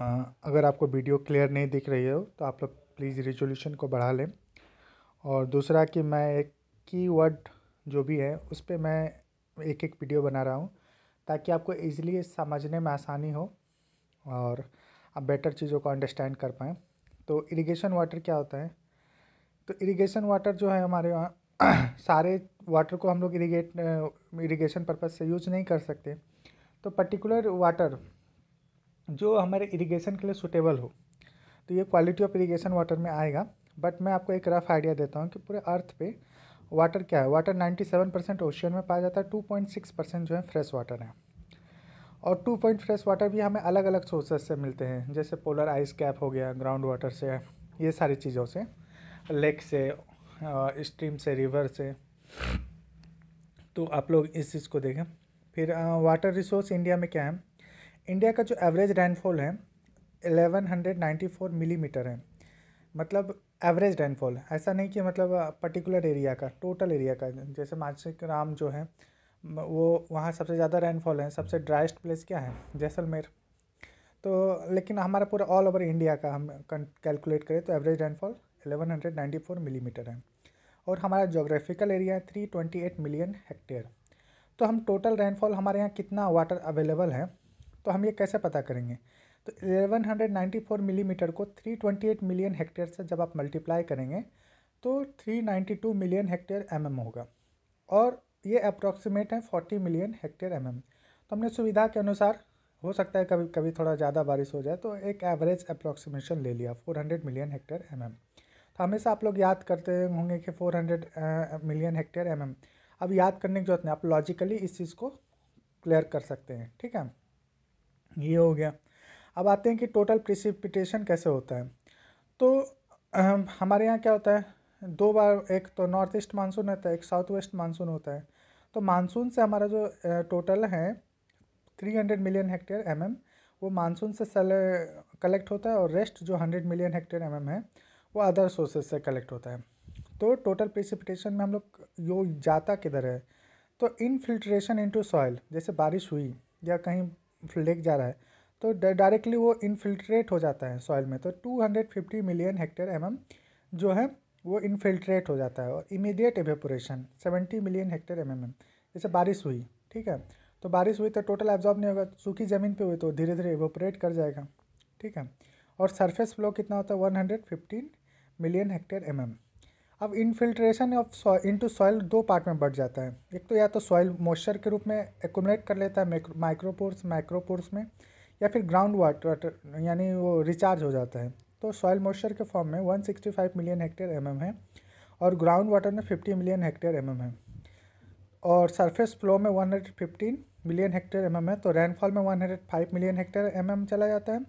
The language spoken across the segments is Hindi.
अगर आपको वीडियो क्लियर नहीं दिख रही हो तो आप लोग प्लीज़ रिजोल्यूशन को बढ़ा लें और दूसरा कि मैं एक कीवर्ड जो भी है उस पर मैं एक एक वीडियो बना रहा हूँ ताकि आपको ईज़िली समझने में आसानी हो और आप बेटर चीज़ों को अंडरस्टैंड कर पाएँ तो इरिगेशन वाटर क्या होता है तो इरिगेशन वाटर जो है हमारे यहाँ सारे वाटर को हम लोग इरीगेट इरीगेशन पर्पज़ से यूज नहीं कर सकते तो पर्टिकुलर वाटर जो हमारे इरिगेशन के लिए सूटेबल हो तो ये क्वालिटी ऑफ इरिगेशन वाटर में आएगा बट मैं आपको एक रफ आइडिया देता हूँ कि पूरे अर्थ पे वाटर क्या है वाटर 97 परसेंट ओशियन में पाया जाता है 2.6 परसेंट जो है फ्रेश वाटर है और टू पॉइंट फ्रेश वाटर भी हमें अलग अलग सोर्सेस से मिलते हैं जैसे पोलर आइस कैप हो गया ग्राउंड वाटर से ये सारी चीज़ों से लेक से स्ट्रीम से रिवर से तो आप लोग इस चीज़ को देखें फिर वाटर रिसोर्स इंडिया में क्या है इंडिया का जो एवरेज रेनफॉल है 1194 मिलीमीटर है मतलब एवरेज रेनफॉल ऐसा नहीं कि मतलब पर्टिकुलर एरिया का टोटल एरिया का जैसे मानसिक राम जो है वो वहाँ सबसे ज़्यादा रेनफॉल है सबसे ड्राइस्ट प्लेस क्या है जैसलमेर तो लेकिन हमारा पूरा ऑल ओवर इंडिया का हम कैलकुलेट करें तो एवरेज रेनफॉल 1194 मिलीमीटर है और हमारा जोग्राफिकल एरिया है 328 मिलियन हेक्टेयर तो हम टोटल रेनफॉल हमारे यहाँ कितना वाटर अवेलेबल है तो हम ये कैसे पता करेंगे तो 1194 मिलीमीटर को 328 मिलियन हेक्टेयर से जब आप मल्टीप्लाई करेंगे तो 392 मिलियन हेक्टेयर एमएम होगा और ये अप्रॉक्सीमेट है 40 मिलियन हेक्टेयर एमएम तो हमने सुविधा के अनुसार हो सकता है कभी कभी थोड़ा ज़्यादा बारिश हो जाए तो एक एवरेज अप्रॉक्सीमेशन ले लिया 400 मिलियन हेक्टेयर एमएम तो हमेशा आप लोग याद करते होंगे कि 400 मिलियन हेक्टेयर एमएम अब याद करने की जरूरत नहीं आप लॉजिकली इस चीज़ को क्लियर कर सकते हैं ठीक है ये हो गया अब आते हैं कि टोटल प्रिसिपिटेशन कैसे होता है तो हमारे यहाँ क्या होता है दो बार एक तो नॉर्थ ईस्ट मानसून होता है एक साउथ वेस्ट मानसून होता है तो मानसून से हमारा जो टोटल है three hundred million hectare M M वो मानसून से कलेक्ट होता है और रेस्ट जो hundred million hectare M M है वो अदर सोर्सेज से कलेक्ट होता है तो टोटल प्रिसिपिटेशन में हम लोग यो जाता किधर है तो इनफिल्ट्रेशन इनटू सॉइल जैसे बारिश हुई या कहीं लेक जा रहा है तो डायरेक्टली वो इनफिल्ट्रेट हो जाता है सॉइल में तो 250 मिलियन हेक्टेयर एम जो है वो इनफिल्ट्रेट हो जाता है और immediate evaporation 70 million hectare M जैसे बारिश हुई ठीक है तो बारिश हुई तो टोटल एब्जॉर्ब नहीं होगा सूखी ज़मीन पे हुई तो धीरे धीरे एवेपोरेट कर जाएगा ठीक है और सरफेस फ्लो कितना होता है 115 मिलियन हेक्टेयर एम अब इनफिल्ट्रेशन ऑफ इनटू सॉइल दो पार्ट में बढ़ जाता है एक तो या तो सॉइल मॉइस्चर के रूप में एकोमलेट कर लेता है माइक्रोपोर्स माइक्रोपोर्स में या फिर ग्राउंड वाटर यानी वो रिचार्ज हो जाता है तो सॉइल मॉइस्चर के फॉर्म में 165 मिलियन हेक्टेयर एम है और ग्राउंड वाटर में 50 मिलियन हेक्टेयर एम है और सरफेस फ्लो में 115 मिलियन हेक्टेयर एम है तो रेनफॉल में 105 मिलियन हेक्टेयर एम चला जाता है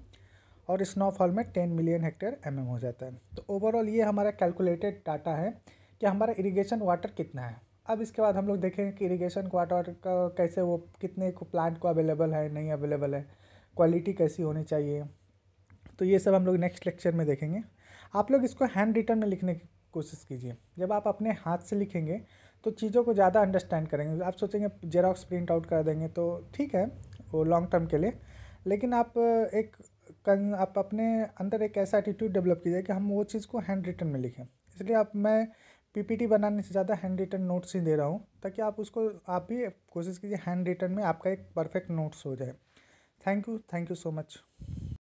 और स्नोफॉल में टेन मिलियन हेक्टेयर एम हो जाता है तो ओवरऑल ये हमारा कैलकुलेटेड डाटा है कि हमारा इरीगेशन वाटर कितना है अब इसके बाद हम लोग देखेंगे कि इरीगेशन वाटर का कैसे वो कितने को प्लांट को अवेलेबल है नहीं अवेलेबल है क्वालिटी कैसी होनी चाहिए तो ये सब हम लोग नेक्स्ट लेक्चर में देखेंगे आप लोग इसको हैंड रिटर्न में लिखने की कोशिश कीजिए जब आप अपने हाथ से लिखेंगे तो चीज़ों को ज़्यादा अंडरस्टैंड करेंगे आप सोचेंगे जेरोक्स प्रिंट आउट कर देंगे तो ठीक है वो लॉन्ग टर्म के लिए लेकिन आप एक कन आप अपने अंदर एक ऐसा एटीट्यूड डेवलप कीजिए कि हम वो चीज़ को हैंड रिटर्न में लिखें इसलिए आप मैं पीपीटी बनाने से ज़्यादा हैंड रिटर्न नोट्स ही दे रहा हूँ ताकि आप उसको आप भी कोशिश कीजिए हैंड रिटर्न में आपका एक परफेक्ट नोट्स हो जाए thank you thank you so much